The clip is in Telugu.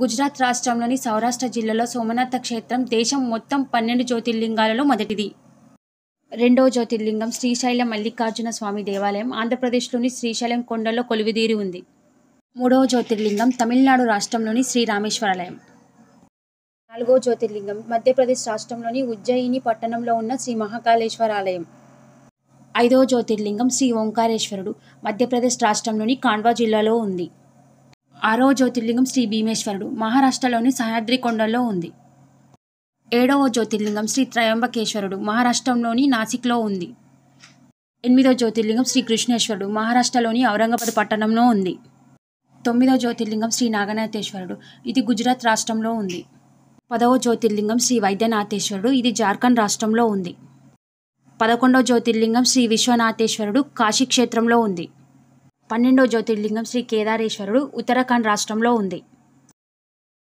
గుజరాత్ రాష్ట్రంలోని సౌరాష్ట్ర జిల్లాలో సోమనాథ క్షేత్రం దేశం మొత్తం పన్నెండు జ్యోతిర్లింగాలలో మొదటిది రెండవ జ్యోతిర్లింగం శ్రీశైలం మల్లికార్జున స్వామి దేవాలయం ఆంధ్రప్రదేశ్లోని శ్రీశైలం కొండలో కొలువిదీరి ఉంది మూడవ జ్యోతిర్లింగం తమిళనాడు రాష్ట్రంలోని శ్రీరామేశ్వరాలయం నాలుగవ జ్యోతిర్లింగం మధ్యప్రదేశ్ రాష్ట్రంలోని ఉజ్జయిని పట్టణంలో ఉన్న శ్రీ మహాకాళేశ్వర ఆలయం ఐదవ జ్యోతిర్లింగం శ్రీ ఓంకారేశ్వరుడు మధ్యప్రదేశ్ రాష్ట్రంలోని కాండ్వా జిల్లాలో ఉంది ఆరవ జ్యోతిర్లింగం శ్రీ భీమేశ్వరుడు మహారాష్ట్రలోని సహ్యాద్రి కొండలో ఉంది ఏడవ జ్యోతిర్లింగం శ్రీ త్రయంబకేశ్వరుడు మహారాష్ట్రంలోని నాసిక్లో ఉంది ఎనిమిదో జ్యోతిర్లింగం శ్రీ కృష్ణేశ్వరుడు మహారాష్ట్రలోని ఔరంగాబాద్ పట్టణంలో ఉంది తొమ్మిదో జ్యోతిర్లింగం శ్రీ నాగనాథేశ్వరుడు ఇది గుజరాత్ రాష్ట్రంలో ఉంది పదవ జ్యోతిర్లింగం శ్రీ వైద్యనాథేశ్వరుడు ఇది జార్ఖండ్ రాష్ట్రంలో ఉంది పదకొండవ జ్యోతిర్లింగం శ్రీ విశ్వనాథేశ్వరుడు కాశీ క్షేత్రంలో ఉంది పన్నెండో జ్యోతిర్లింగం శ్రీ కేదారేశ్వరుడు ఉత్తరాఖండ్ రాష్ట్రంలో ఉంది